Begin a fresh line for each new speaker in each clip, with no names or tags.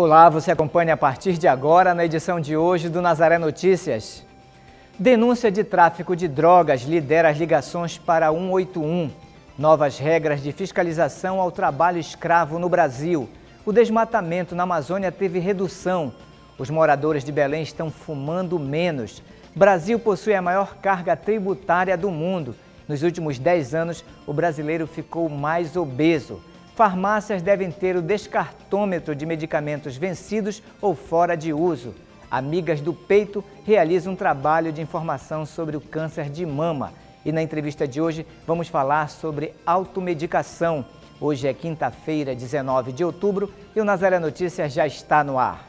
Olá, você acompanha a partir de agora na edição de hoje do Nazaré Notícias. Denúncia de tráfico de drogas lidera as ligações para 181. Novas regras de fiscalização ao trabalho escravo no Brasil. O desmatamento na Amazônia teve redução. Os moradores de Belém estão fumando menos. Brasil possui a maior carga tributária do mundo. Nos últimos 10 anos, o brasileiro ficou mais obeso farmácias devem ter o descartômetro de medicamentos vencidos ou fora de uso. Amigas do Peito realiza um trabalho de informação sobre o câncer de mama. E na entrevista de hoje vamos falar sobre automedicação. Hoje é quinta-feira, 19 de outubro, e o Nazaré Notícias já está no ar.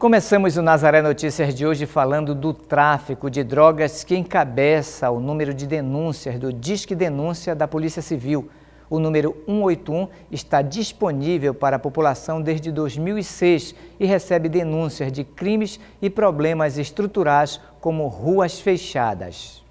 Começamos o Nazaré Notícias de hoje falando do tráfico de drogas que encabeça o número de denúncias do Disque Denúncia da Polícia Civil. O número 181 está disponível para a população desde 2006 e recebe denúncias de crimes e problemas estruturais como ruas fechadas.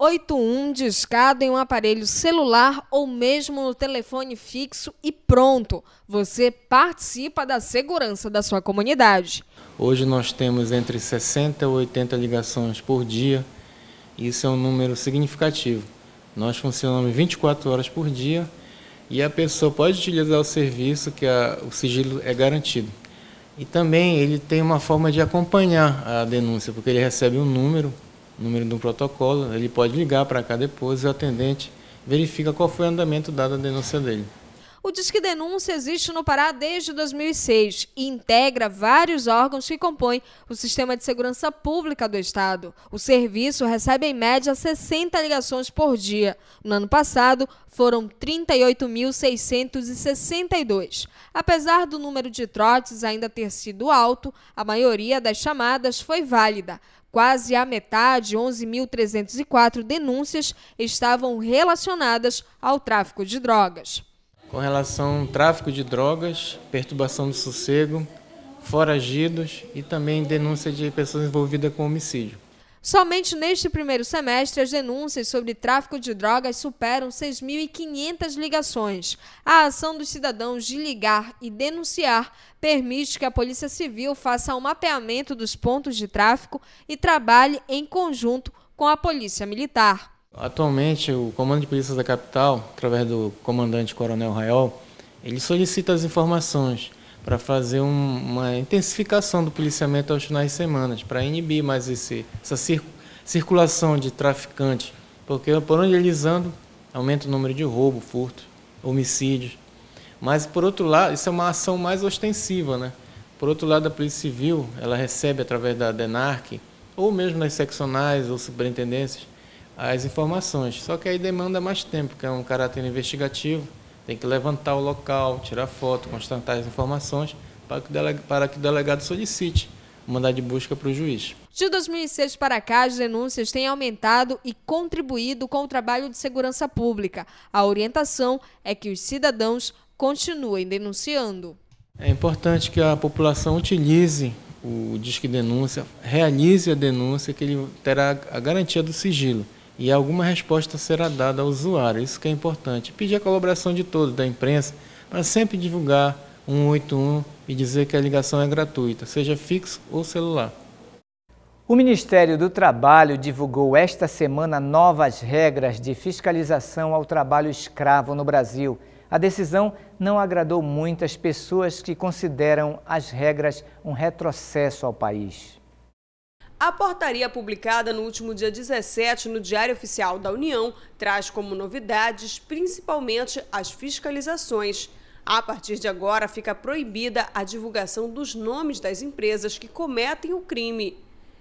81 discado em um aparelho celular ou mesmo no telefone fixo e pronto. Você participa da segurança da sua comunidade.
Hoje nós temos entre 60 e 80 ligações por dia. Isso é um número significativo. Nós funcionamos 24 horas por dia e a pessoa pode utilizar o serviço que a, o sigilo é garantido. E também ele tem uma forma de acompanhar a denúncia, porque ele recebe um número número de um protocolo, ele pode ligar para cá depois e o atendente verifica qual foi o andamento dado a denúncia dele.
O Disque Denúncia existe no Pará desde 2006 e integra vários órgãos que compõem o Sistema de Segurança Pública do Estado. O serviço recebe em média 60 ligações por dia. No ano passado, foram 38.662. Apesar do número de trotes ainda ter sido alto, a maioria das chamadas foi válida. Quase a metade, 11.304 denúncias, estavam relacionadas ao tráfico de drogas.
Com relação ao tráfico de drogas, perturbação do sossego, foragidos e também denúncia de pessoas envolvidas com homicídio.
Somente neste primeiro semestre, as denúncias sobre tráfico de drogas superam 6.500 ligações. A ação dos cidadãos de ligar e denunciar permite que a Polícia Civil faça um mapeamento dos pontos de tráfico e trabalhe em conjunto com a Polícia Militar.
Atualmente, o Comando de Polícia da Capital, através do comandante Coronel Raiol, ele solicita as informações para fazer um, uma intensificação do policiamento aos finais de semana, para inibir mais esse, essa cir circulação de traficantes, porque por onde eles andam, aumenta o número de roubo, furto, homicídios. Mas, por outro lado, isso é uma ação mais ostensiva. Né? Por outro lado, a Polícia Civil ela recebe, através da DENARC, ou mesmo nas seccionais ou superintendências, as informações. Só que aí demanda mais tempo, porque é um caráter investigativo. Tem que levantar o local, tirar foto, constatar as informações para que o delegado, para que o delegado solicite mandar de busca para o juiz.
De 2006 para cá, as denúncias têm aumentado e contribuído com o trabalho de segurança pública. A orientação é que os cidadãos continuem denunciando.
É importante que a população utilize o Disque Denúncia, realize a denúncia, que ele terá a garantia do sigilo e alguma resposta será dada ao usuário. Isso que é importante. Pedir a colaboração de todos, da imprensa, para sempre divulgar 181 e dizer que a ligação é gratuita, seja fixo ou celular.
O Ministério do Trabalho divulgou esta semana novas regras de fiscalização ao trabalho escravo no Brasil. A decisão não agradou muitas pessoas que consideram as regras um retrocesso ao país.
A portaria publicada no último dia 17 no Diário Oficial da União traz como novidades principalmente as fiscalizações. A partir de agora, fica proibida a divulgação dos nomes das empresas que cometem o crime.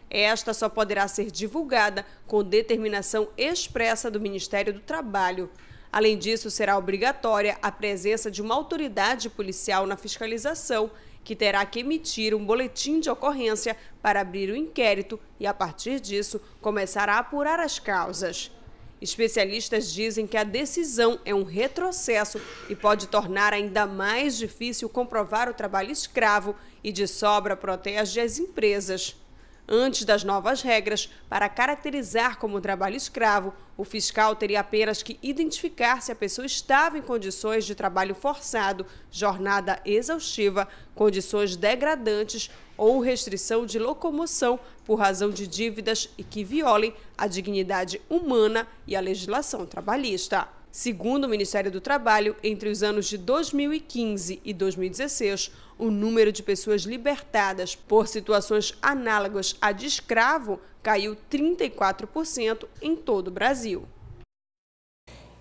Esta só poderá ser divulgada com determinação expressa do Ministério do Trabalho. Além disso, será obrigatória a presença de uma autoridade policial na fiscalização que terá que emitir um boletim de ocorrência para abrir o inquérito e, a partir disso, começar a apurar as causas. Especialistas dizem que a decisão é um retrocesso e pode tornar ainda mais difícil comprovar o trabalho escravo e, de sobra, protege as empresas. Antes das novas regras, para caracterizar como trabalho escravo, o fiscal teria apenas que identificar se a pessoa estava em condições de trabalho forçado, jornada exaustiva, condições degradantes ou restrição de locomoção por razão de dívidas e que violem a dignidade humana e a legislação trabalhista. Segundo o Ministério do Trabalho, entre os anos de 2015 e 2016, o número de pessoas libertadas por situações análogas à de escravo caiu 34% em todo o Brasil.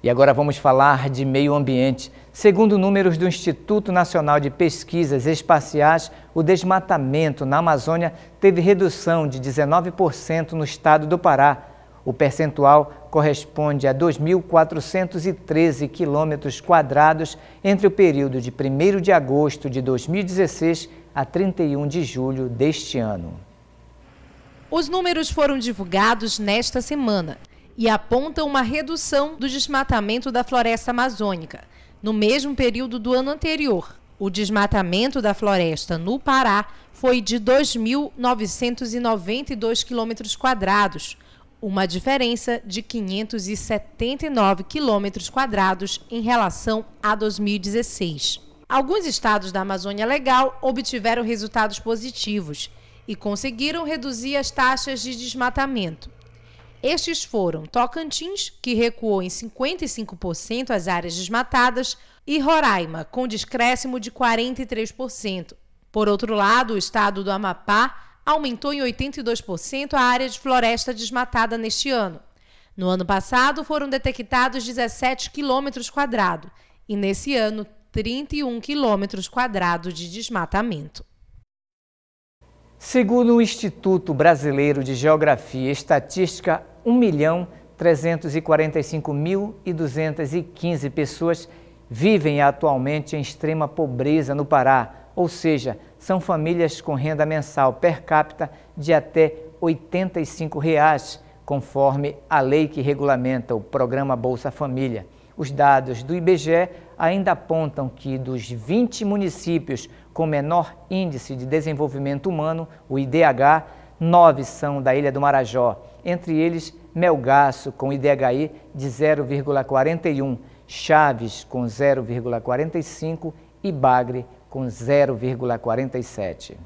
E agora vamos falar de meio ambiente. Segundo números do Instituto Nacional de Pesquisas Espaciais, o desmatamento na Amazônia teve redução de 19% no estado do Pará. O percentual corresponde a 2.413 quilômetros quadrados entre o período de 1 de agosto de 2016 a 31 de julho deste ano.
Os números foram divulgados nesta semana e apontam uma redução do desmatamento da floresta amazônica no mesmo período do ano anterior. O desmatamento da floresta no Pará foi de 2.992 quilômetros quadrados, uma diferença de 579 quilômetros quadrados em relação a 2016. Alguns estados da Amazônia Legal obtiveram resultados positivos e conseguiram reduzir as taxas de desmatamento. Estes foram Tocantins, que recuou em 55% as áreas desmatadas, e Roraima, com descréscimo de 43%. Por outro lado, o estado do Amapá aumentou em 82% a área de floresta desmatada neste ano. No ano passado, foram detectados 17 quilômetros quadrados e nesse ano, 31 quilômetros quadrados de desmatamento.
Segundo o Instituto Brasileiro de Geografia e Estatística, 1 milhão 345.215 pessoas vivem atualmente em extrema pobreza no Pará, ou seja, são famílias com renda mensal per capita de até R$ 85, reais, conforme a lei que regulamenta o programa Bolsa Família. Os dados do IBGE ainda apontam que dos 20 municípios com menor índice de desenvolvimento humano, o IDH, nove são da Ilha do Marajó, entre eles Melgaço, com IDHI de 0,41, Chaves, com 0,45 e Bagre, com 0,47.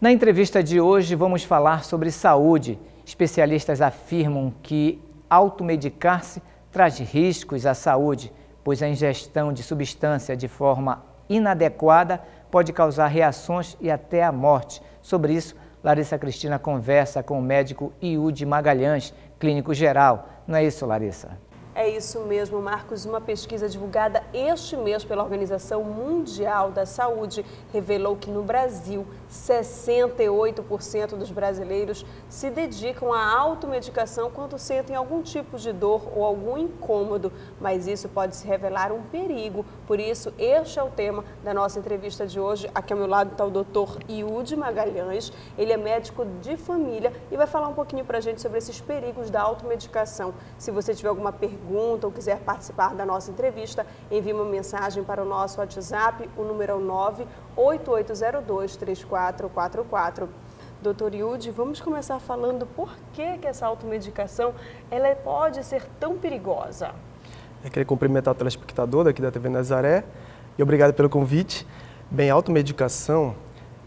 Na entrevista de hoje, vamos falar sobre saúde. Especialistas afirmam que automedicar-se traz riscos à saúde, pois a ingestão de substância de forma inadequada pode causar reações e até a morte. Sobre isso, Larissa Cristina conversa com o médico Iude Magalhães, clínico geral. Não é isso, Larissa?
É isso mesmo, Marcos. Uma pesquisa divulgada este mês pela Organização Mundial da Saúde revelou que no Brasil, 68% dos brasileiros se dedicam à automedicação quando sentem algum tipo de dor ou algum incômodo, mas isso pode se revelar um perigo. Por isso, este é o tema da nossa entrevista de hoje. Aqui ao meu lado está o doutor Iude Magalhães. Ele é médico de família e vai falar um pouquinho para a gente sobre esses perigos da automedicação. Se você tiver alguma pergunta, pergunta ou quiser participar da nossa entrevista, envie uma mensagem para o nosso WhatsApp, o número é o 988023444. Doutor Yudi, vamos começar falando por que, que essa automedicação ela pode ser tão perigosa.
Eu queria cumprimentar o telespectador daqui da TV Nazaré e obrigado pelo convite. Bem, a automedicação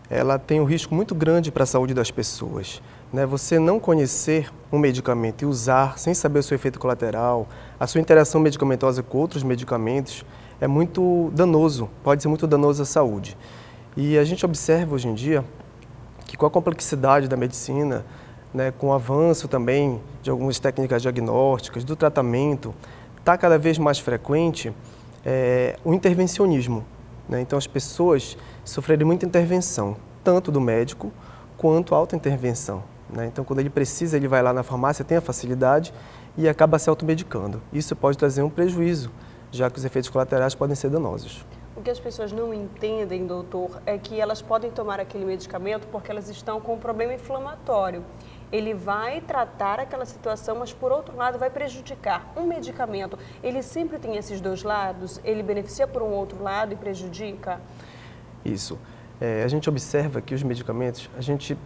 ela tem um risco muito grande para a saúde das pessoas. Né? Você não conhecer um medicamento e usar sem saber o seu efeito colateral, a sua interação medicamentosa com outros medicamentos é muito danoso, pode ser muito danoso à saúde. E a gente observa hoje em dia que com a complexidade da medicina, né, com o avanço também de algumas técnicas diagnósticas, do tratamento, está cada vez mais frequente é, o intervencionismo. Né? Então as pessoas sofrerem muita intervenção, tanto do médico quanto alta intervenção. Né? Então, quando ele precisa, ele vai lá na farmácia, tem a facilidade e acaba se automedicando. Isso pode trazer um prejuízo, já que os efeitos colaterais podem ser danosos.
O que as pessoas não entendem, doutor, é que elas podem tomar aquele medicamento porque elas estão com um problema inflamatório. Ele vai tratar aquela situação, mas por outro lado vai prejudicar. Um medicamento, ele sempre tem esses dois lados? Ele beneficia por um outro lado e prejudica?
Isso. É, a gente observa que os medicamentos, a gente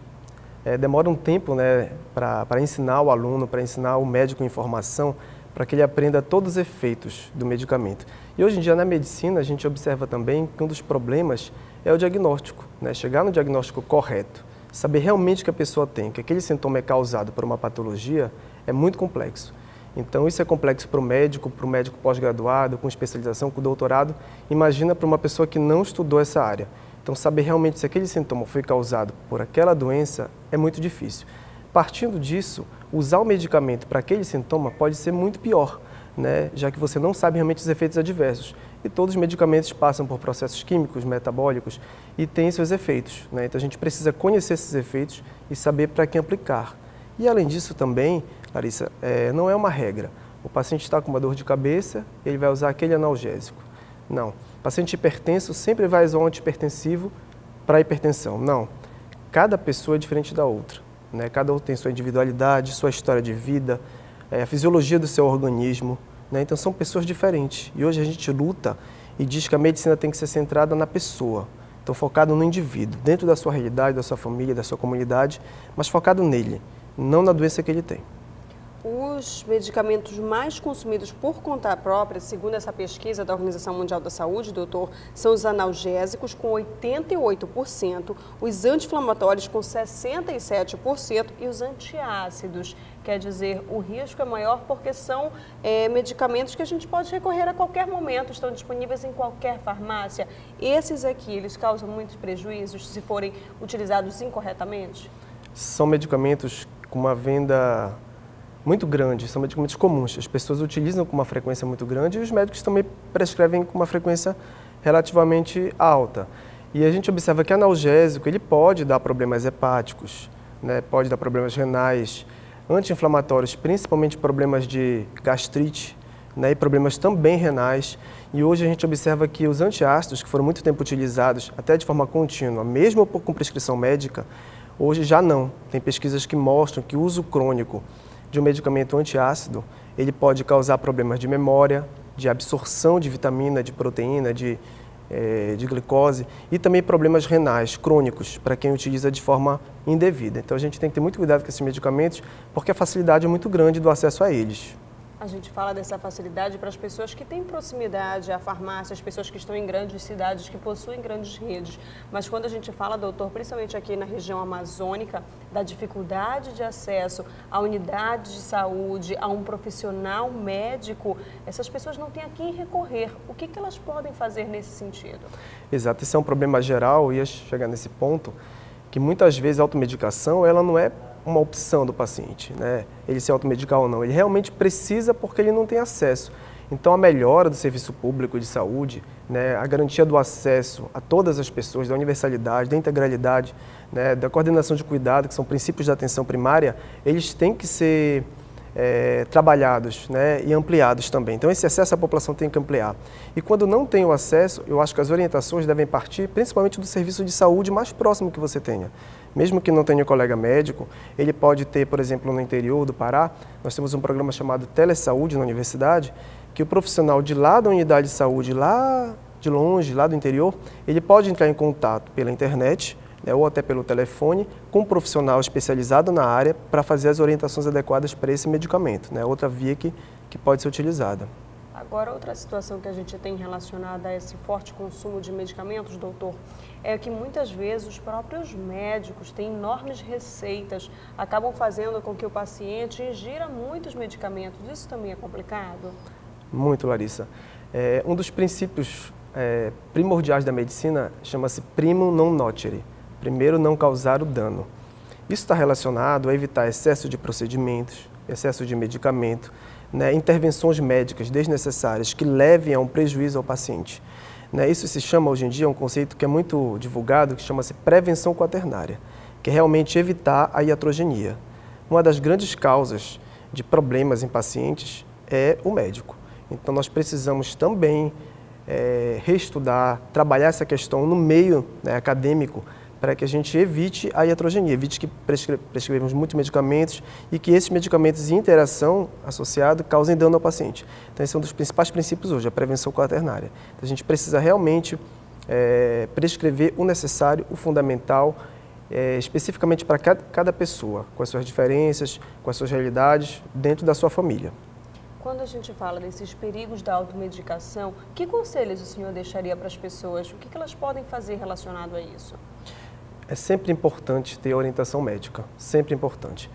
é, demora um tempo né, para ensinar o aluno, para ensinar o médico informação, para que ele aprenda todos os efeitos do medicamento. E hoje em dia na medicina a gente observa também que um dos problemas é o diagnóstico, né, chegar no diagnóstico correto, saber realmente o que a pessoa tem, que aquele sintoma é causado por uma patologia, é muito complexo. Então isso é complexo para o médico, para o médico pós-graduado, com especialização, com doutorado. Imagina para uma pessoa que não estudou essa área. Então, saber realmente se aquele sintoma foi causado por aquela doença é muito difícil. Partindo disso, usar o medicamento para aquele sintoma pode ser muito pior, né? já que você não sabe realmente os efeitos adversos. E todos os medicamentos passam por processos químicos, metabólicos e têm seus efeitos. Né? Então, a gente precisa conhecer esses efeitos e saber para quem aplicar. E além disso também, Larissa, é, não é uma regra. O paciente está com uma dor de cabeça, ele vai usar aquele analgésico. Não paciente hipertenso sempre vai usar um antipertensivo para hipertensão. Não. Cada pessoa é diferente da outra. Né? Cada um tem sua individualidade, sua história de vida, é, a fisiologia do seu organismo. Né? Então são pessoas diferentes. E hoje a gente luta e diz que a medicina tem que ser centrada na pessoa. Então focado no indivíduo, dentro da sua realidade, da sua família, da sua comunidade, mas focado nele, não na doença que ele tem
os medicamentos mais consumidos por conta própria, segundo essa pesquisa da Organização Mundial da Saúde, doutor, são os analgésicos com 88%, os anti-inflamatórios com 67% e os antiácidos. Quer dizer, o risco é maior porque são é, medicamentos que a gente pode recorrer a qualquer momento, estão disponíveis em qualquer farmácia. Esses aqui, eles causam muitos prejuízos se forem utilizados incorretamente?
São medicamentos com uma venda muito grande, são medicamentos comuns. As pessoas utilizam com uma frequência muito grande e os médicos também prescrevem com uma frequência relativamente alta. E a gente observa que analgésico ele pode dar problemas hepáticos, né? pode dar problemas renais, anti-inflamatórios, principalmente problemas de gastrite né? e problemas também renais. E hoje a gente observa que os antiácidos, que foram muito tempo utilizados, até de forma contínua, mesmo com prescrição médica, hoje já não. Tem pesquisas que mostram que o uso crônico de um medicamento antiácido, ele pode causar problemas de memória, de absorção de vitamina, de proteína, de, é, de glicose e também problemas renais crônicos para quem utiliza de forma indevida. Então a gente tem que ter muito cuidado com esses medicamentos porque a facilidade é muito grande do acesso a eles.
A gente fala dessa facilidade para as pessoas que têm proximidade à farmácia, as pessoas que estão em grandes cidades, que possuem grandes redes. Mas quando a gente fala, doutor, principalmente aqui na região amazônica, da dificuldade de acesso à unidade de saúde, a um profissional médico, essas pessoas não têm a quem recorrer. O que, que elas podem fazer nesse sentido?
Exato, esse é um problema geral, e ia chegar nesse ponto, que muitas vezes a automedicação ela não é uma opção do paciente, né? ele se automedicar ou não. Ele realmente precisa porque ele não tem acesso. Então, a melhora do serviço público de saúde, né, a garantia do acesso a todas as pessoas, da universalidade, da integralidade, né, da coordenação de cuidado, que são princípios da atenção primária, eles têm que ser é, trabalhados né, e ampliados também. Então, esse acesso a população tem que ampliar. E quando não tem o acesso, eu acho que as orientações devem partir principalmente do serviço de saúde mais próximo que você tenha. Mesmo que não tenha colega médico, ele pode ter, por exemplo, no interior do Pará, nós temos um programa chamado Telesaúde na universidade, que o profissional de lá da unidade de saúde, lá de longe, lá do interior, ele pode entrar em contato pela internet né, ou até pelo telefone, com um profissional especializado na área para fazer as orientações adequadas para esse medicamento. Né, outra via que, que pode ser utilizada.
Agora, outra situação que a gente tem relacionada a esse forte consumo de medicamentos, doutor, é que muitas vezes os próprios médicos têm enormes receitas, acabam fazendo com que o paciente ingira muitos medicamentos. Isso também é complicado?
Muito, Larissa. É, um dos princípios é, primordiais da medicina chama-se primum non notere. Primeiro, não causar o dano. Isso está relacionado a evitar excesso de procedimentos, excesso de medicamento, né, intervenções médicas desnecessárias que levem a um prejuízo ao paciente. Né, isso se chama hoje em dia um conceito que é muito divulgado, que chama-se prevenção quaternária, que é realmente evitar a iatrogenia. Uma das grandes causas de problemas em pacientes é o médico. Então nós precisamos também é, reestudar, trabalhar essa questão no meio né, acadêmico para que a gente evite a iatrogenia, evite que prescre prescrevemos muitos medicamentos e que esses medicamentos em interação associada causem dano ao paciente. Então, esse é um dos principais princípios hoje, a prevenção quaternária. Então, a gente precisa realmente é, prescrever o necessário, o fundamental, é, especificamente para cada, cada pessoa, com as suas diferenças, com as suas realidades, dentro da sua família.
Quando a gente fala desses perigos da automedicação, que conselhos o senhor deixaria para as pessoas? O que, que elas podem fazer relacionado a isso?
É sempre importante ter orientação médica, sempre importante.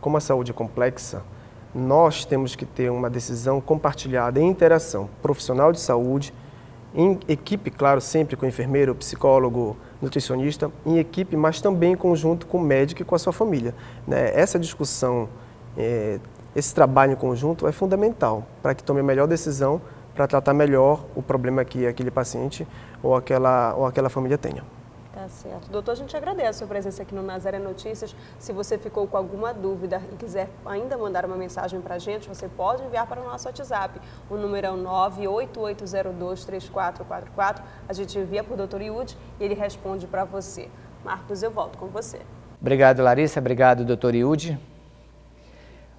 Como a saúde é complexa, nós temos que ter uma decisão compartilhada em interação profissional de saúde, em equipe, claro, sempre com enfermeiro, psicólogo, nutricionista, em equipe, mas também em conjunto com o médico e com a sua família. Né? Essa discussão, é, esse trabalho em conjunto é fundamental para que tome a melhor decisão para tratar melhor o problema que aquele paciente ou aquela, ou aquela família tenha.
Tá certo.
Doutor, a gente agradece a sua presença aqui no Nazaré Notícias. Se você ficou com alguma dúvida e quiser ainda mandar uma mensagem para a gente, você pode enviar para o nosso WhatsApp. O número é o 988023444. A gente envia para o doutor Iud e ele responde para você. Marcos, eu volto com você.
Obrigado, Larissa. Obrigado, doutor Iude.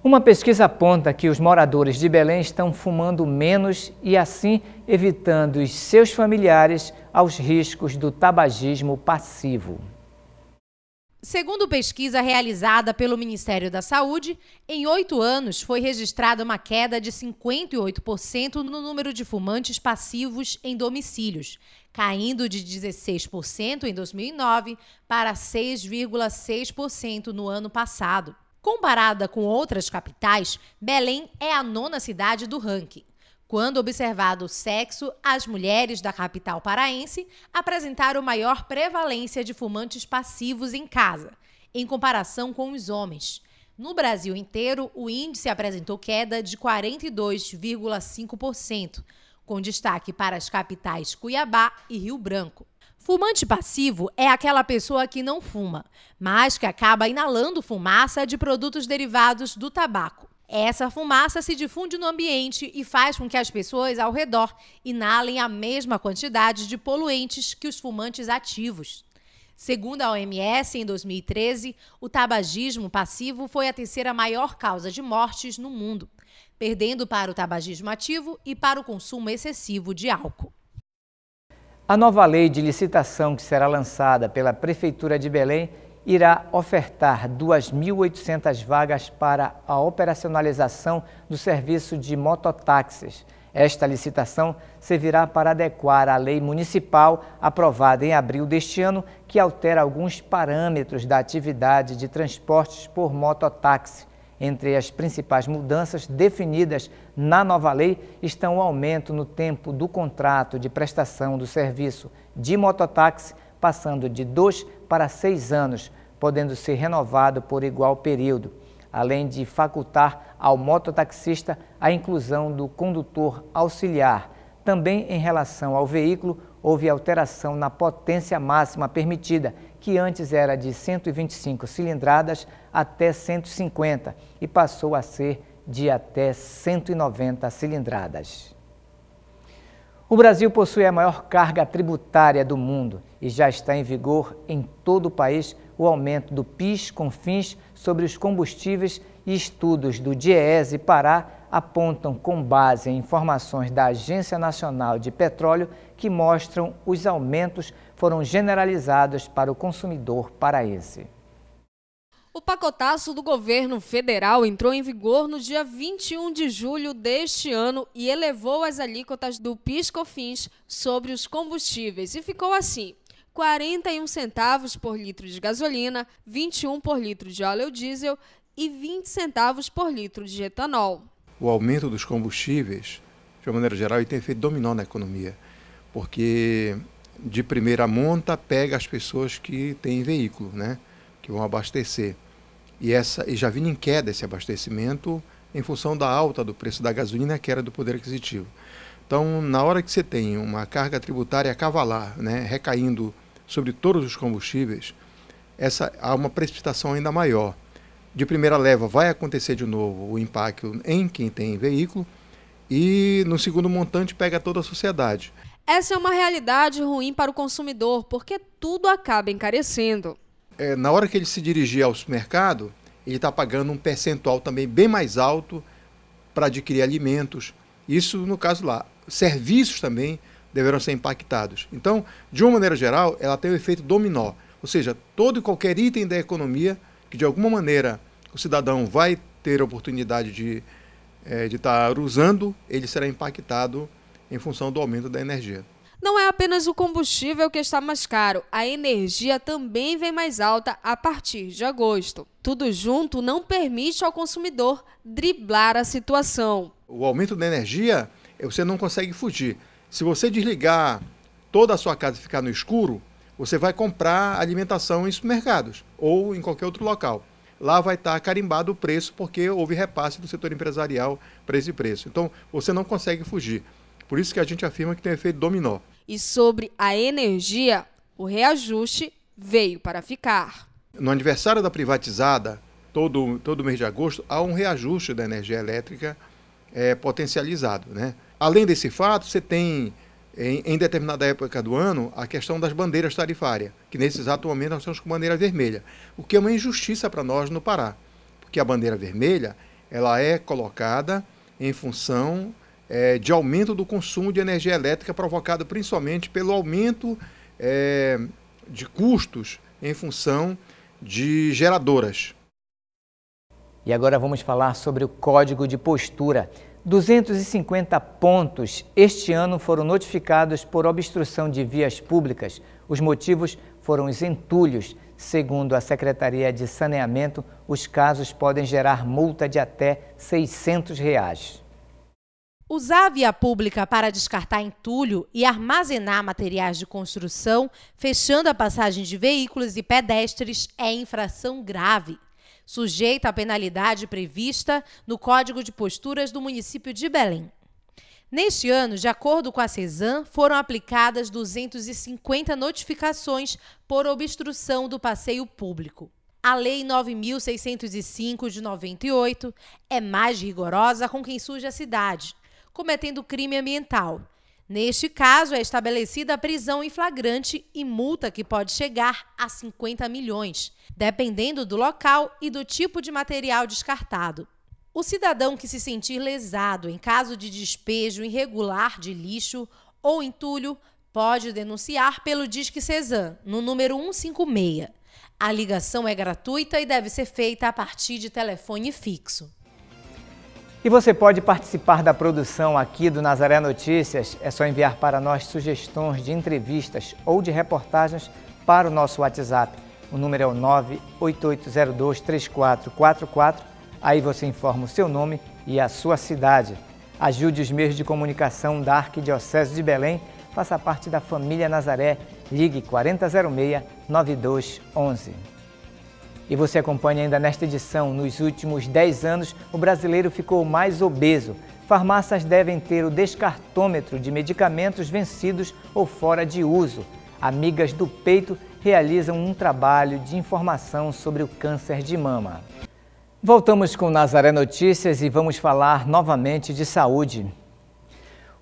Uma pesquisa aponta que os moradores de Belém estão fumando menos e, assim, evitando os seus familiares aos riscos do tabagismo passivo.
Segundo pesquisa realizada pelo Ministério da Saúde, em oito anos foi registrada uma queda de 58% no número de fumantes passivos em domicílios, caindo de 16% em 2009 para 6,6% no ano passado. Comparada com outras capitais, Belém é a nona cidade do ranking. Quando observado o sexo, as mulheres da capital paraense apresentaram maior prevalência de fumantes passivos em casa, em comparação com os homens. No Brasil inteiro, o índice apresentou queda de 42,5%, com destaque para as capitais Cuiabá e Rio Branco. Fumante passivo é aquela pessoa que não fuma, mas que acaba inalando fumaça de produtos derivados do tabaco. Essa fumaça se difunde no ambiente e faz com que as pessoas ao redor inalem a mesma quantidade de poluentes que os fumantes ativos. Segundo a OMS, em 2013, o tabagismo passivo foi a terceira maior causa de mortes no mundo, perdendo para o tabagismo ativo e para o consumo excessivo de álcool.
A nova lei de licitação que será lançada pela Prefeitura de Belém irá ofertar 2.800 vagas para a operacionalização do serviço de mototáxis. Esta licitação servirá para adequar a lei municipal aprovada em abril deste ano, que altera alguns parâmetros da atividade de transportes por mototáxi. Entre as principais mudanças definidas na nova lei estão o aumento no tempo do contrato de prestação do serviço de mototáxi, passando de dois para seis anos, podendo ser renovado por igual período, além de facultar ao mototaxista a inclusão do condutor auxiliar. Também em relação ao veículo, houve alteração na potência máxima permitida, que antes era de 125 cilindradas até 150 e passou a ser de até 190 cilindradas. O Brasil possui a maior carga tributária do mundo e já está em vigor em todo o país o aumento do PIS com fins sobre os combustíveis e estudos do DIEESE Pará apontam com base em informações da Agência Nacional de Petróleo que mostram os aumentos foram generalizados para o consumidor paraense.
O pacotaço do governo federal entrou em vigor no dia 21 de julho deste ano e elevou as alíquotas do PIS/COFINS sobre os combustíveis e ficou assim: 41 centavos por litro de gasolina, 21 por litro de óleo diesel e 20 centavos por litro de etanol.
O aumento dos combustíveis, de uma maneira geral, tem efeito dominó na economia, porque de primeira monta pega as pessoas que têm veículo, né, que vão abastecer. E, essa, e já vinha em queda esse abastecimento em função da alta do preço da gasolina, que era do poder aquisitivo. Então, na hora que você tem uma carga tributária a cavalar, né, recaindo sobre todos os combustíveis, essa, há uma precipitação ainda maior. De primeira leva, vai acontecer de novo o impacto em quem tem veículo, e no segundo montante, pega toda a sociedade.
Essa é uma realidade ruim para o consumidor, porque tudo acaba encarecendo
é, na hora que ele se dirigir ao supermercado, ele está pagando um percentual também bem mais alto para adquirir alimentos. Isso no caso lá. Serviços também deverão ser impactados. Então, de uma maneira geral, ela tem o um efeito dominó. Ou seja, todo e qualquer item da economia que de alguma maneira o cidadão vai ter a oportunidade de é, estar tá usando, ele será impactado em função do aumento da energia.
Não é apenas o combustível que está mais caro, a energia também vem mais alta a partir de agosto. Tudo junto não permite ao consumidor driblar a situação.
O aumento da energia, é, você não consegue fugir. Se você desligar toda a sua casa e ficar no escuro, você vai comprar alimentação em supermercados ou em qualquer outro local lá vai estar carimbado o preço, porque houve repasse do setor empresarial para esse preço. Então, você não consegue fugir. Por isso que a gente afirma que tem efeito dominó.
E sobre a energia, o reajuste veio para ficar.
No aniversário da privatizada, todo, todo mês de agosto, há um reajuste da energia elétrica é, potencializado. Né? Além desse fato, você tem, em, em, determinada época do ano, a questão das bandeiras tarifárias, que nesse exato momento nós estamos com bandeira vermelha, o que é uma injustiça para nós no Pará, porque a bandeira vermelha ela é colocada em função é, de aumento do consumo de energia elétrica provocado principalmente pelo aumento é, de custos em função de geradoras. E agora vamos falar
sobre o código de postura. 250 pontos este ano foram notificados por obstrução de vias públicas. Os motivos foram os entulhos. Segundo a Secretaria de Saneamento, os casos podem gerar multa de até R$ 600. Reais.
Usar a via pública para descartar entulho e armazenar materiais de construção, fechando a passagem de veículos e pedestres, é infração grave, sujeita à penalidade prevista no Código de Posturas do município de Belém. Neste ano, de acordo com a CESAM, foram aplicadas 250 notificações por obstrução do passeio público. A Lei 9.605 de 98 é mais rigorosa com quem suja a cidade cometendo crime ambiental. Neste caso, é estabelecida a prisão em flagrante e multa que pode chegar a 50 milhões, dependendo do local e do tipo de material descartado. O cidadão que se sentir lesado em caso de despejo irregular de lixo ou entulho pode denunciar pelo Disque Cezan no número 156. A ligação é gratuita e deve ser feita a partir de telefone fixo.
E você pode participar da produção aqui do Nazaré Notícias. É só enviar para nós sugestões de entrevistas ou de reportagens para o nosso WhatsApp. O número é o 988023444. Aí você informa o seu nome e a sua cidade. Ajude os meios de comunicação da Arquidiocese de Belém. Faça parte da família Nazaré. Ligue 4006 9211. E você acompanha ainda nesta edição, nos últimos 10 anos, o brasileiro ficou mais obeso. Farmácias devem ter o descartômetro de medicamentos vencidos ou fora de uso. Amigas do Peito realizam um trabalho de informação sobre o câncer de mama. Voltamos com Nazaré Notícias e vamos falar novamente de saúde.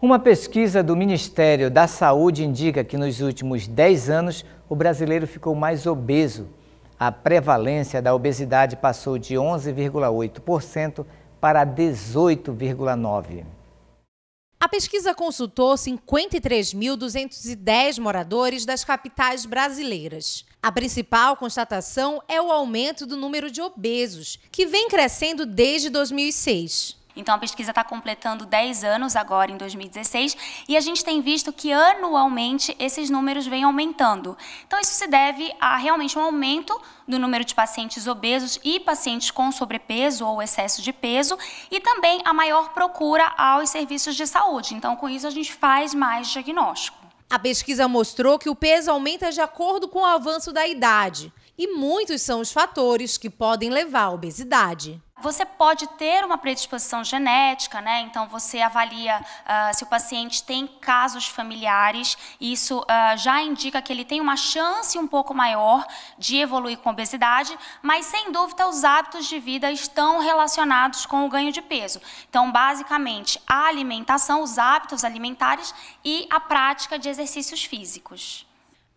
Uma pesquisa do Ministério da Saúde indica que nos últimos 10 anos o brasileiro ficou mais obeso a prevalência da obesidade passou de 11,8% para 18,9%.
A pesquisa consultou 53.210 moradores das capitais brasileiras. A principal
constatação é o aumento do número de obesos, que vem crescendo desde 2006. Então, a pesquisa está completando 10 anos agora, em 2016, e a gente tem visto que anualmente esses números vêm aumentando. Então, isso se deve a realmente um aumento do número de pacientes obesos e pacientes com sobrepeso ou excesso de peso, e também a maior procura aos serviços de saúde. Então, com isso, a gente faz mais diagnóstico. A pesquisa mostrou que o peso aumenta de acordo com o avanço da idade. E muitos são os fatores que podem levar à obesidade. Você pode ter uma predisposição genética, né? Então você avalia uh, se o paciente tem casos familiares, isso uh, já indica que ele tem uma chance um pouco maior de evoluir com obesidade, mas sem dúvida os hábitos de vida estão relacionados com o ganho de peso. Então, basicamente, a alimentação, os hábitos alimentares e a prática de exercícios físicos.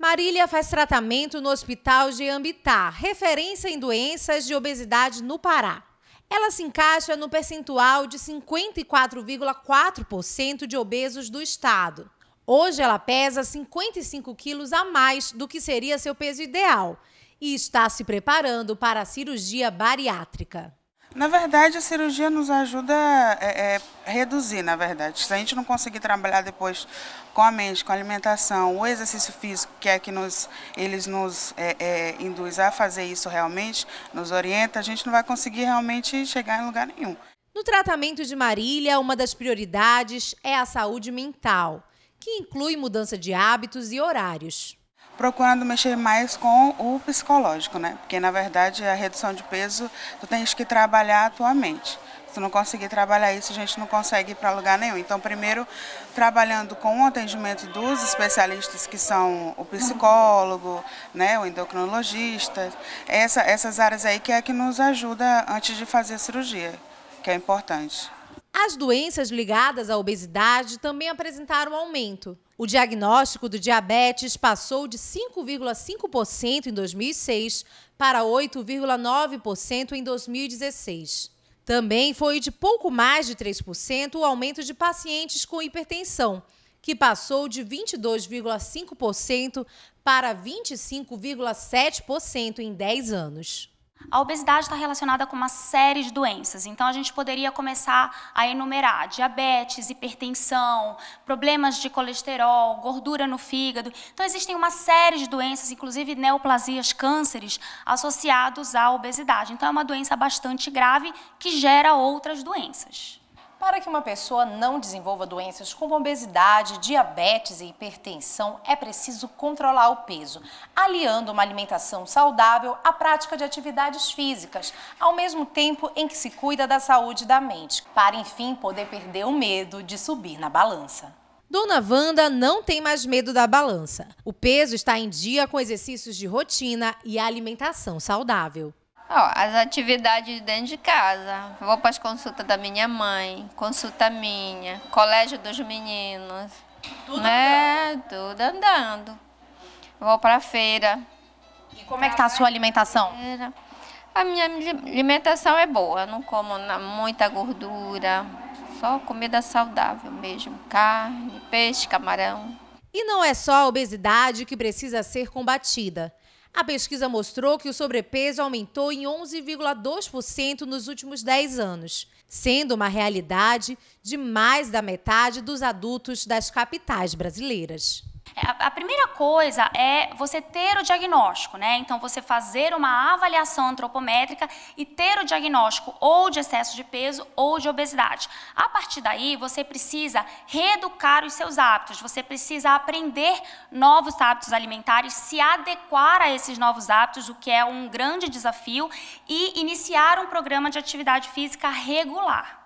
Marília faz
tratamento no Hospital de Ambitá, referência em doenças de obesidade no Pará. Ela se encaixa no percentual de 54,4% de obesos do estado. Hoje ela pesa 55 quilos a mais do que seria seu peso ideal e está se preparando para a cirurgia bariátrica. Na verdade, a cirurgia
nos ajuda a é, é, reduzir, na verdade. Se a gente não conseguir trabalhar depois com a mente, com a alimentação, o exercício físico, que é que nos, eles nos é, é, induz a fazer isso realmente, nos orienta, a gente não vai conseguir realmente chegar em lugar nenhum.
No tratamento de Marília, uma das prioridades é a saúde mental, que inclui mudança de hábitos e horários procurando mexer mais com o
psicológico, né? Porque na verdade a redução de peso tu tens que trabalhar a tua mente. Se tu não conseguir trabalhar isso, a gente não consegue ir para lugar nenhum. Então, primeiro trabalhando com o atendimento dos especialistas que são o psicólogo, né, o endocrinologista, essa, essas áreas aí que é que nos ajuda antes de fazer a cirurgia, que é importante.
As doenças ligadas à obesidade também apresentaram aumento. O diagnóstico do diabetes passou de 5,5% em 2006 para 8,9% em 2016. Também foi de pouco mais de 3% o aumento de pacientes com hipertensão, que passou de 22,5% para 25,7%
em 10 anos. A obesidade está relacionada com uma série de doenças, então a gente poderia começar a enumerar diabetes, hipertensão, problemas de colesterol, gordura no fígado. Então existem uma série de doenças, inclusive neoplasias, cânceres, associados à obesidade. Então é uma doença bastante grave que gera outras doenças. Para que uma pessoa não desenvolva doenças como obesidade,
diabetes e hipertensão, é preciso controlar o peso, aliando uma alimentação saudável à prática de atividades físicas, ao mesmo tempo em que se cuida da saúde da mente, para enfim poder perder o medo de subir na balança. Dona Wanda não tem mais medo da balança. O peso está em dia com exercícios de rotina e alimentação saudável. Ó, as atividades dentro de casa. Vou para as
consultas da minha mãe, consulta minha, colégio dos meninos. Tudo né? andando. Tudo andando. Vou para a feira. E como é que tá a
sua alimentação?
Feira. A minha alimentação é boa, não como muita
gordura, só comida saudável mesmo, carne, peixe, camarão. E não é só a obesidade que precisa ser combatida. A pesquisa mostrou que o sobrepeso aumentou em 11,2% nos últimos 10 anos, sendo uma realidade de mais da metade dos adultos das capitais brasileiras.
É, a primeira coisa é você ter o diagnóstico, né? Então, você fazer uma avaliação antropométrica e ter o diagnóstico ou de excesso de peso ou de obesidade. A partir daí, você precisa reeducar os seus hábitos, você precisa aprender novos hábitos alimentares, se adequar a esses novos hábitos, o que é um grande desafio, e iniciar um programa de atividade física regular.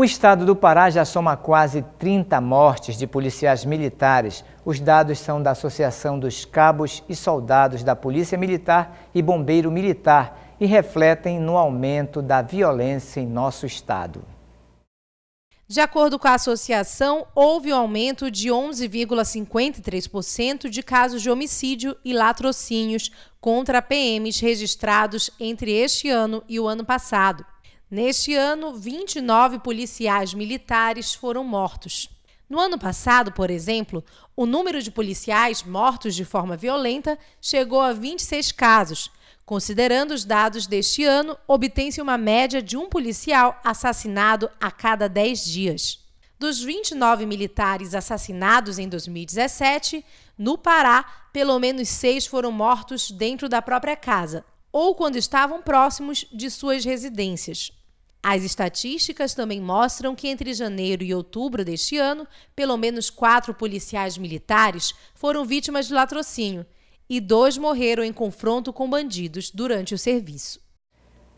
O estado do Pará já soma quase 30 mortes de policiais militares. Os dados são da Associação dos Cabos e Soldados da Polícia Militar e Bombeiro Militar e refletem no aumento da violência em nosso estado.
De acordo com a associação, houve um aumento de 11,53% de casos de homicídio e latrocínios contra PMs registrados entre este ano e o ano passado. Neste ano, 29 policiais militares foram mortos. No ano passado, por exemplo, o número de policiais mortos de forma violenta chegou a 26 casos. Considerando os dados deste ano, obtém-se uma média de um policial assassinado a cada 10 dias. Dos 29 militares assassinados em 2017, no Pará, pelo menos seis foram mortos dentro da própria casa ou quando estavam próximos de suas residências. As estatísticas também mostram que entre janeiro e outubro deste ano, pelo menos quatro policiais militares foram vítimas de latrocínio e dois morreram em confronto com bandidos durante o serviço.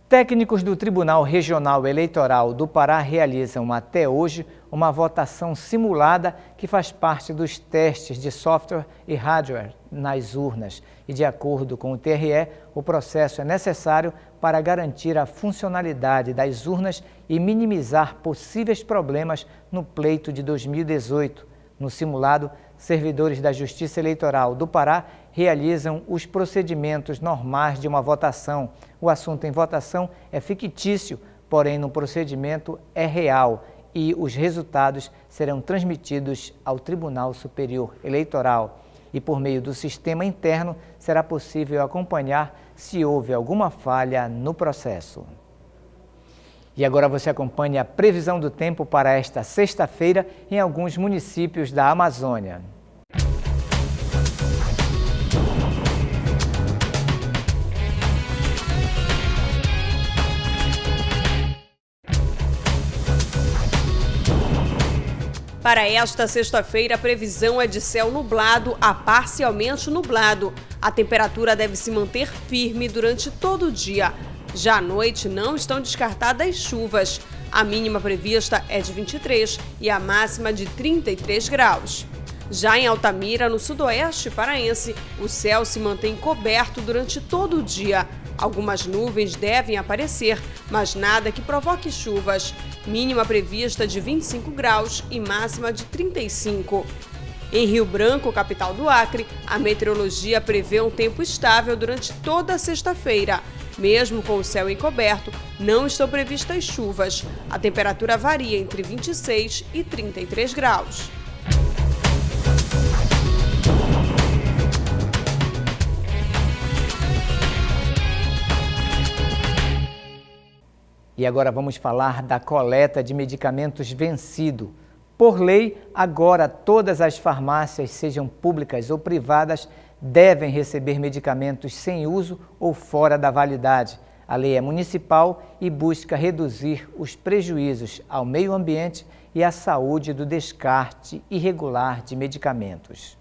Técnicos do Tribunal Regional Eleitoral do Pará realizam até hoje uma votação simulada que faz parte dos testes de software e hardware nas urnas. E, de acordo com o TRE, o processo é necessário para garantir a funcionalidade das urnas e minimizar possíveis problemas no pleito de 2018. No simulado, servidores da Justiça Eleitoral do Pará realizam os procedimentos normais de uma votação. O assunto em votação é fictício, porém no procedimento é real e os resultados serão transmitidos ao Tribunal Superior Eleitoral. E por meio do sistema interno será possível acompanhar se houve alguma falha no processo. E agora você acompanha a previsão do tempo para esta sexta-feira em alguns municípios da Amazônia.
Para esta sexta-feira, a previsão é de céu nublado a parcialmente nublado. A temperatura deve se manter firme durante todo o dia. Já à noite não estão descartadas chuvas. A mínima prevista é de 23 e a máxima de 33 graus. Já em Altamira, no sudoeste paraense, o céu se mantém coberto durante todo o dia. Algumas nuvens devem aparecer, mas nada que provoque chuvas. Mínima prevista de 25 graus e máxima de 35. Em Rio Branco, capital do Acre, a meteorologia prevê um tempo estável durante toda a sexta-feira. Mesmo com o céu encoberto, não estão previstas chuvas. A temperatura varia entre 26 e 33 graus.
E agora vamos falar da coleta de medicamentos vencido. Por lei, agora todas as farmácias, sejam públicas ou privadas, devem receber medicamentos sem uso ou fora da validade. A lei é municipal e busca reduzir os prejuízos ao meio ambiente e à saúde do descarte irregular de medicamentos.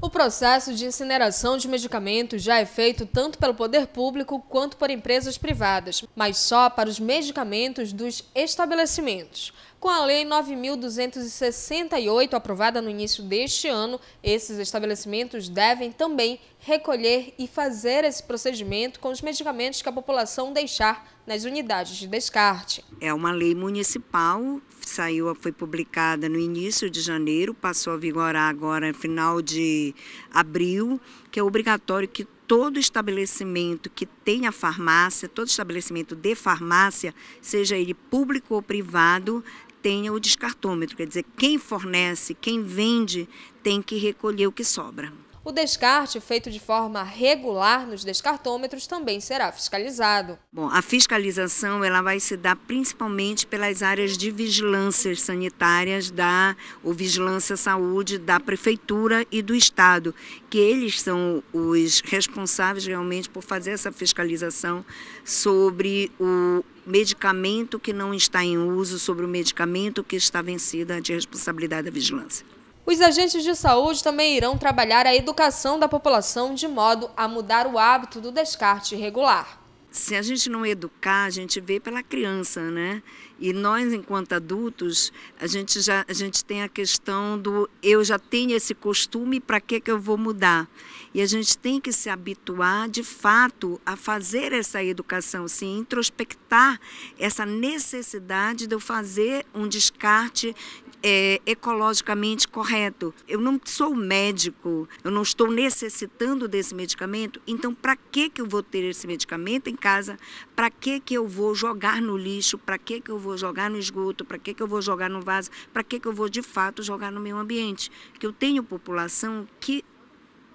O processo de incineração de medicamentos já é feito tanto pelo poder público quanto por empresas privadas, mas só para os medicamentos dos estabelecimentos. Com a Lei 9.268, aprovada no início deste ano, esses estabelecimentos devem também recolher e fazer esse procedimento com os medicamentos que a população deixar nas unidades de descarte.
É uma lei municipal, saiu, foi publicada no início de janeiro, passou a vigorar agora no final de abril, que é obrigatório que todo estabelecimento que tenha farmácia, todo estabelecimento de farmácia, seja ele público ou privado, tenha o descartômetro, quer dizer, quem fornece, quem vende, tem que recolher o que sobra.
O descarte feito de forma regular nos descartômetros também será fiscalizado.
Bom, a fiscalização ela vai se dar principalmente pelas áreas de vigilância sanitárias da o vigilância saúde da prefeitura e do estado, que eles são os responsáveis realmente por fazer essa fiscalização sobre o medicamento que não está em uso, sobre o medicamento que está vencido de responsabilidade da
vigilância. Os agentes de saúde também irão trabalhar a educação da população de modo a mudar o hábito do descarte irregular.
Se a gente não educar,
a gente vê pela
criança, né? E nós, enquanto adultos, a gente já a gente tem a questão do eu já tenho esse costume, para que que eu vou mudar? E a gente tem que se habituar, de fato, a fazer essa educação, assim, introspectar essa necessidade de eu fazer um descarte é, ecologicamente correto. Eu não sou médico, eu não estou necessitando desse medicamento, então para que que eu vou ter esse medicamento em casa? Para que que eu vou jogar no lixo? Para que que eu vou jogar no esgoto? Para que que eu vou jogar no vaso? Para que que eu vou de fato jogar no meio ambiente? Que eu tenho população que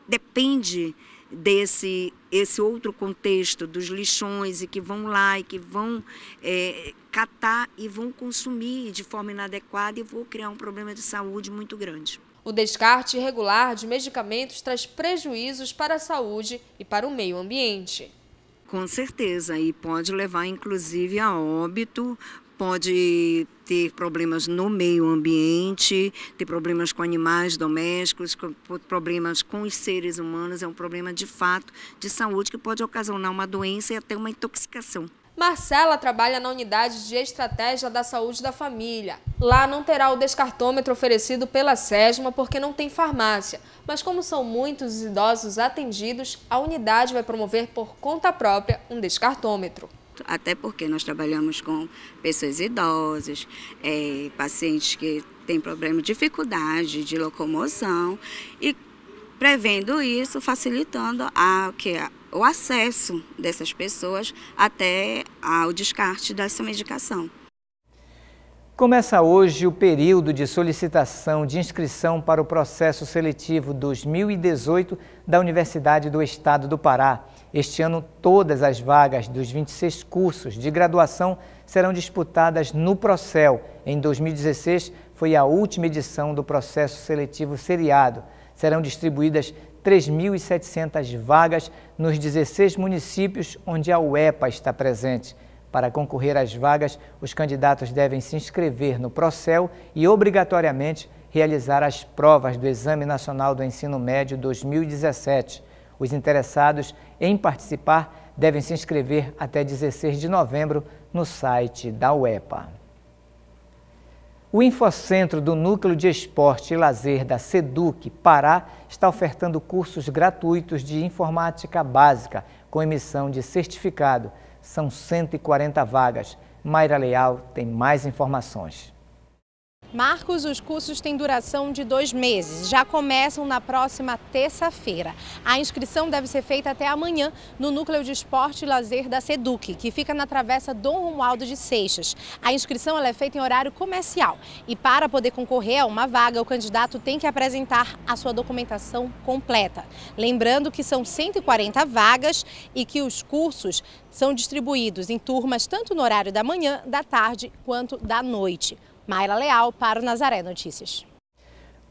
depende desse esse outro contexto dos lixões e que vão lá e que vão é, catar e vão consumir de forma inadequada e vão criar um problema de saúde
muito grande. O descarte irregular de medicamentos traz prejuízos para a saúde e para o meio ambiente.
Com certeza, e pode levar inclusive a óbito, pode ter problemas no meio ambiente, ter problemas com animais domésticos, problemas com os seres humanos, é um problema de fato de saúde que pode ocasionar uma doença e até uma intoxicação.
Marcela trabalha na unidade de estratégia da saúde da família. Lá não terá o descartômetro oferecido pela SESMA porque não tem farmácia, mas como são muitos os idosos atendidos, a unidade vai promover por conta própria um descartômetro até porque nós trabalhamos com pessoas idosas, é, pacientes que têm problema,
dificuldade de locomoção e prevendo isso, facilitando a que o acesso dessas pessoas até ao descarte dessa medicação.
Começa hoje o período de solicitação de inscrição para o processo seletivo 2018 da Universidade do Estado do Pará. Este ano, todas as vagas dos 26 cursos de graduação serão disputadas no Procel. Em 2016, foi a última edição do processo seletivo seriado. Serão distribuídas 3.700 vagas nos 16 municípios onde a UEPA está presente. Para concorrer às vagas, os candidatos devem se inscrever no Procel e, obrigatoriamente, realizar as provas do Exame Nacional do Ensino Médio 2017. Os interessados em participar devem se inscrever até 16 de novembro no site da UEPA. O Infocentro do Núcleo de Esporte e Lazer da SEDUC Pará está ofertando cursos gratuitos de informática básica com emissão de certificado. São 140 vagas. Mayra Leal tem mais informações.
Marcos, os cursos têm duração de dois meses. Já começam na próxima terça-feira. A inscrição deve ser feita até amanhã no Núcleo de Esporte e Lazer da SEDUC, que fica na Travessa Dom Romualdo de Seixas. A inscrição é feita em horário comercial e para poder concorrer a uma vaga, o candidato tem que apresentar a sua documentação completa. Lembrando que são 140 vagas e que os cursos são distribuídos em turmas tanto no horário da manhã, da tarde quanto da noite. Mayra Leal para o Nazaré Notícias.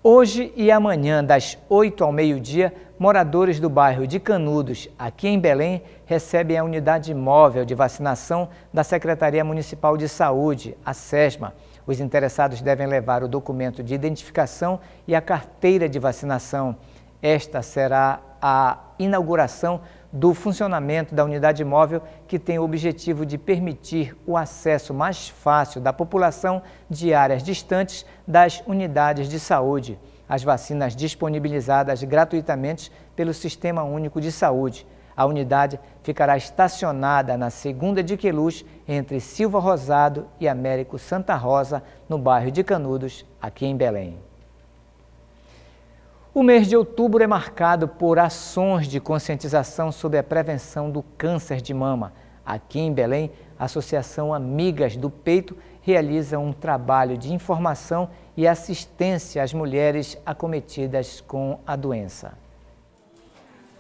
Hoje e amanhã, das 8 ao meio-dia, moradores do bairro de Canudos, aqui em Belém, recebem a unidade móvel de vacinação da Secretaria Municipal de Saúde, a SESMA. Os interessados devem levar o documento de identificação e a carteira de vacinação. Esta será a inauguração do funcionamento da unidade móvel que tem o objetivo de permitir o acesso mais fácil da população de áreas distantes das unidades de saúde às vacinas disponibilizadas gratuitamente pelo Sistema Único de Saúde. A unidade ficará estacionada na Segunda de Queluz, entre Silva Rosado e Américo Santa Rosa, no bairro de Canudos, aqui em Belém. O mês de outubro é marcado por ações de conscientização sobre a prevenção do câncer de mama. Aqui em Belém, a Associação Amigas do Peito realiza um trabalho de informação e assistência às mulheres acometidas com a doença.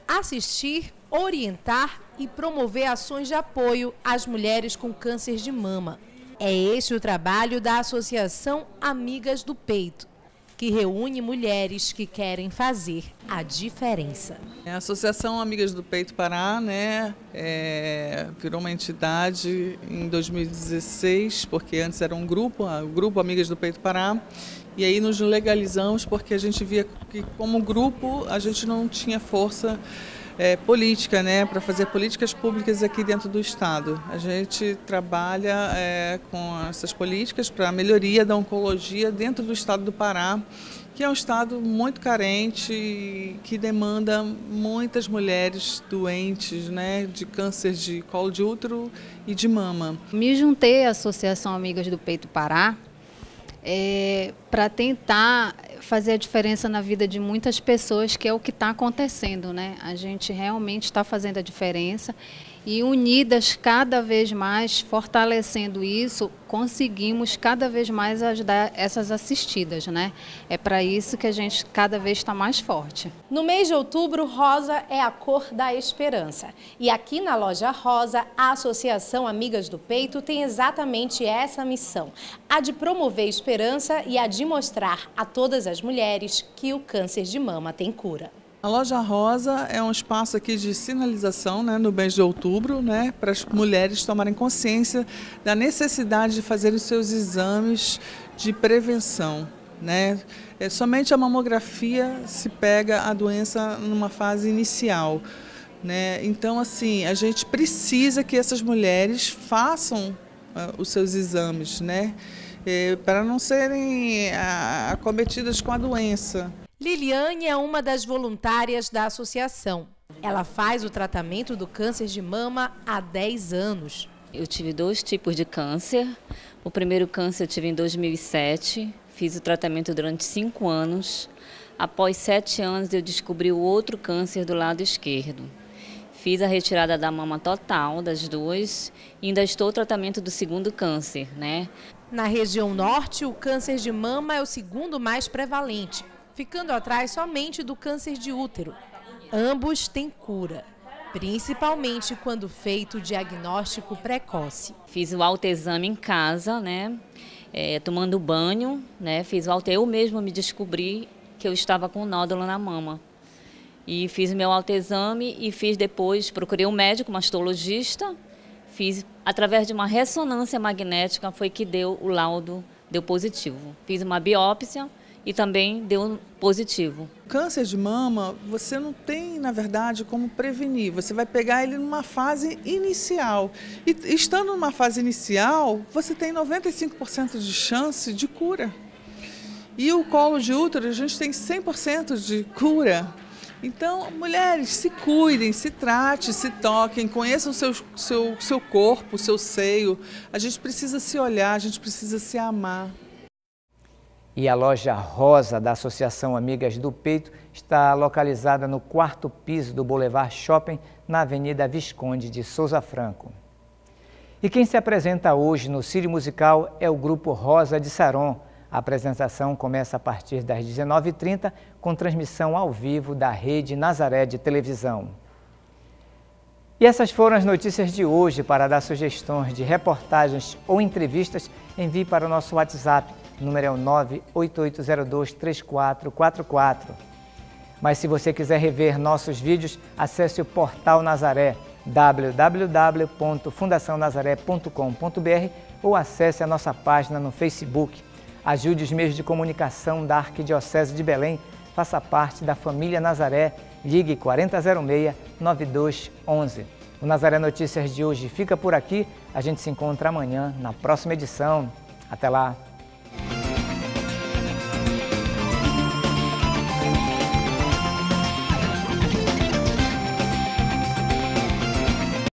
Assistir, orientar e promover ações de apoio às mulheres com câncer de mama. É este o trabalho da Associação Amigas do Peito que reúne mulheres que querem fazer a diferença. A Associação Amigas do
Peito Pará né, é, virou uma entidade em 2016, porque antes era um grupo, o Grupo Amigas do Peito Pará, e aí nos legalizamos porque a gente via que como grupo a gente não tinha força é, política, né, para fazer políticas públicas aqui dentro do Estado. A gente trabalha é, com essas políticas para a melhoria da oncologia dentro do Estado do Pará, que é um Estado muito carente, que demanda muitas mulheres doentes né, de câncer de colo de útero e de mama. Me juntei
à Associação Amigas do Peito Pará é, para tentar fazer a diferença na vida de muitas pessoas, que é o que está acontecendo. Né? A gente realmente está fazendo a diferença e unidas cada vez mais, fortalecendo isso, conseguimos cada vez mais ajudar essas assistidas, né? É para isso que a gente cada vez está mais forte.
No mês de outubro, rosa é a cor da esperança. E aqui na loja Rosa, a Associação Amigas do Peito tem exatamente essa missão: a de promover esperança e a de mostrar a todas as mulheres que o câncer de mama tem cura.
A Loja Rosa é um espaço aqui de sinalização né, no mês de outubro, né, para as mulheres tomarem consciência da necessidade de fazerem os seus exames de prevenção. Né? É, somente a mamografia se pega a doença numa fase inicial. Né? Então, assim, a gente precisa que essas mulheres façam uh, os seus exames, né? É, para não serem uh, acometidas com a
doença. Liliane é uma das voluntárias da associação. Ela faz o tratamento do câncer de mama há 10 anos. Eu tive dois tipos de câncer.
O primeiro câncer eu tive em 2007, fiz o tratamento durante 5 anos. Após 7 anos eu descobri o outro câncer do lado esquerdo. Fiz a retirada da mama total das duas e ainda estou no tratamento do segundo
câncer, né? Na região norte, o câncer de mama é o segundo mais prevalente, ficando atrás somente do câncer de útero. Ambos têm cura, principalmente quando feito o diagnóstico precoce. Fiz o autoexame
em casa, né? É, tomando banho, né? Fiz o auto, eu mesma me descobri que eu estava com nódulo na mama. E fiz meu autoexame e fiz depois, procurei um médico, mastologista, fiz através de uma ressonância magnética foi que deu o laudo deu positivo. Fiz uma biópsia e também
deu positivo. Câncer de mama, você não tem, na verdade, como prevenir. Você vai pegar ele numa fase inicial. E estando numa fase inicial, você tem 95% de chance de cura. E o colo de útero, a gente tem 100% de cura. Então, mulheres, se cuidem, se tratem, se toquem, conheçam o seu, seu, seu corpo, o seu seio. A gente precisa se olhar, a gente precisa se amar
e a loja Rosa da Associação Amigas do Peito está localizada no quarto piso do Boulevard Shopping, na Avenida Visconde de Souza Franco. E quem se apresenta hoje no Círio Musical é o grupo Rosa de Saron. A apresentação começa a partir das 19h30, com transmissão ao vivo da Rede Nazaré de Televisão. E essas foram as notícias de hoje. Para dar sugestões de reportagens ou entrevistas, envie para o nosso WhatsApp o número é o 988023444. Mas se você quiser rever nossos vídeos, acesse o portal Nazaré www.fundacionazaré.com.br ou acesse a nossa página no Facebook. Ajude os meios de comunicação da Arquidiocese de Belém, faça parte da família Nazaré, ligue 4006-9211. O Nazaré Notícias de hoje fica por aqui, a gente se encontra amanhã na próxima edição. Até lá!